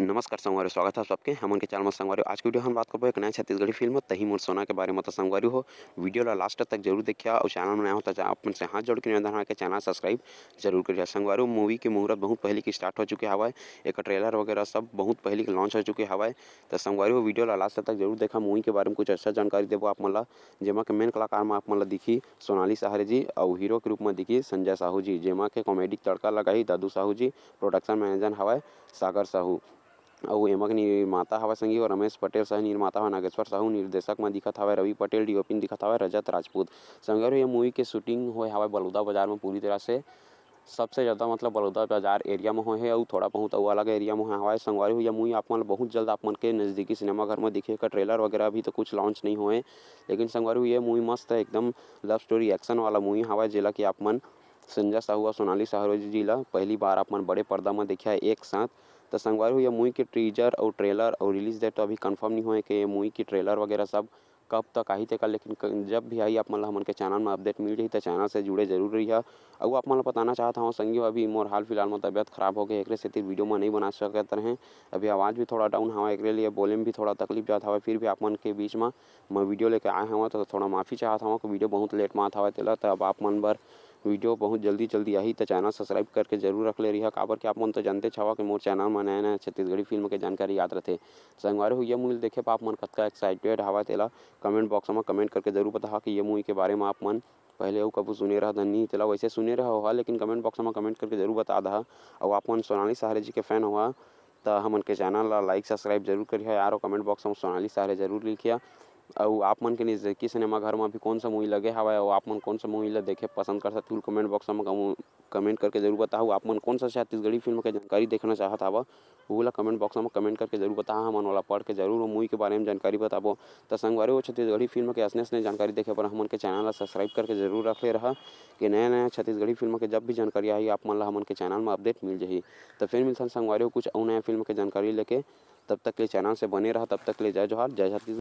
नमस्कार संगवारी स्वागत है सबके हम उनके चैनल में संगवारी आज की वीडियो हम बात करो एक नया छत्तीसगढ़ी फिल्म तही मोर सोना के बारे में तो संगवारी हो वीडियो ला लास्ट तक जरूर देखिया और चैनल में नया होता तो है अपन से हाथ जोड़ के निवेदन कि चैनल सब्सक्राइब जरूर करिए संगवारी मूवी की मुहूर्त बहुत पहले की स्टार्ट हो चुके हवा एक ट्रेलर वगैरह सब बहुत पहले की लॉन्च हो चुके हवा तो संगवारी हो वीडियो ला लास्ट तक जरूर देखा मूवी के बारे में कुछ अच्छा जानकारी देव आप मतलब जेमा के मेन कलाकार में आप मतलब दिखी सोनाली सहारे जी और हीरो के रूप में दिखी संजय साहू जी जेमा के कॉमेडी तड़का लगाई दादू साहू जी प्रोडक्शन मैनेजर हवा सागर साहू अउ एमा निर्माता हवा संगी और रमेश पटेल सह निर्माता हवा नागेश्वर साहू निर्देशक में दिखत हवा रवि पटेल डी.ओ.पी दिखत हवा रजत राजपूत संगवारी हो ये मूवी के शूटिंग हो हवा बलौदा बाजार में पूरी तरह से सबसे ज़्यादा मतलब बलौदा बाजार एरिया में होए हे थोड़ा बहुत अउ अलग एरिया में हवाए संगवारी हुई मूवी आप मन बहुत जल्द आप मन के नज़दीकी सिनेमाघर में दिखे का ट्रेलर वगैरह अभी तो कुछ लॉन्च नहीं हुए लेकिन संगवारी हुई ये मूवी मस्त है एकदम लव स्टोरी एक्शन वाला मूवी हवाए जिला कि आप मन संजय साहू और सोनाली साहरोजी जी ला पहली बार आप मन बड़े पर्दा में देखा है एक साथ तो संगवार हुई मूवी के ट्रीजर और ट्रेलर और रिलीज डेट तो अभी कंफर्म नहीं हुए कि मूवी की ट्रेलर वगैरह सब कब तक आई तेकर लेकिन जब भी आई आप मतलब हमारे चैनल में अपडेट मिल रही तो चैनल से जुड़े जरूर रही है और आप मतलब बताना चाहता हूँ संगी अभी मोर हाल फिलहाल में तबियत खराब हो गई एक सेती वीडियो में नहीं बना सकते रहें अभी आवाज़ भी थोड़ा डाउन हवा एक लिए बोले में भी थोड़ा तकलीफ जाता हुआ फिर भी आप मन के बीच में मैं वीडियो लेकर आया हूँ तो थोड़ा माफ़ी चाहता हूँ कि वीडियो बहुत लेट में आता हुआ तेला तो अब आप मन पर वीडियो बहुत जल्दी जल्दी आई तो चैनल सब्सक्राइब करके जरूर रख ले रही काबर के आप मन तो जानते छवा कि मोर चैनल में नया नया छत्तीसगढ़ी फिल्म के जानकारी याद रहते हो हुई मूवी देखे पर तो आप मन कतका एक्साइटेड हवा तेला कमेंट बॉक्स में कमेंट करके जरूर बता कि ये मूवी के बारे में आप मन पहले वो कबू सुने रहा धनी तेला वैसे सुने रहा होगा लेकिन कमेंट बॉक्स में कमेंट करके जरूर बता दहा और आप मन सोनाली सहारे जी के फ़ैन हुआ तो हमन के चैनल ला लाइक सब्सक्राइब जरूर करिए यार और कमेंट बॉक्स में सोनाली सहारे जरूर लिखिए और आप मन के नज़दीकी सिनेमा घर में भी कौन सा मूवी लगे हावय और आप मन कौन सा मूवी ला देखे पसंद कर हो कमेंट बॉक्स में कमेंट करके जरूर बताओ आप मन कौन सा छत्तीसगढ़ी फिल्म के जानकारी देखना चाहत हवा ला कमेंट बॉक्स में कमेंट करके जरूर बताओ हमन वाला पढ़ के जरूर मूवी के बारे में जानकारी बताबो तो संगवारी वो छत्तीसगढ़ी फिल्म के असने असने जानकारी देखे पर हमन के चैनल ला सब्सक्राइब करके जरूर रख ले रहा कि नया नया छत्तीसगढ़ी फिल्म के जब भी जानकारी आई आप मन ला हमन के चैनल में अपडेट मिल जाए तो फिर मिलता संगवारी कुछ और नया फिल्म के जानकारी लेके तब तक के चैनल से बने रहा तब तक ले जय जोहार जय छत्तीसगढ़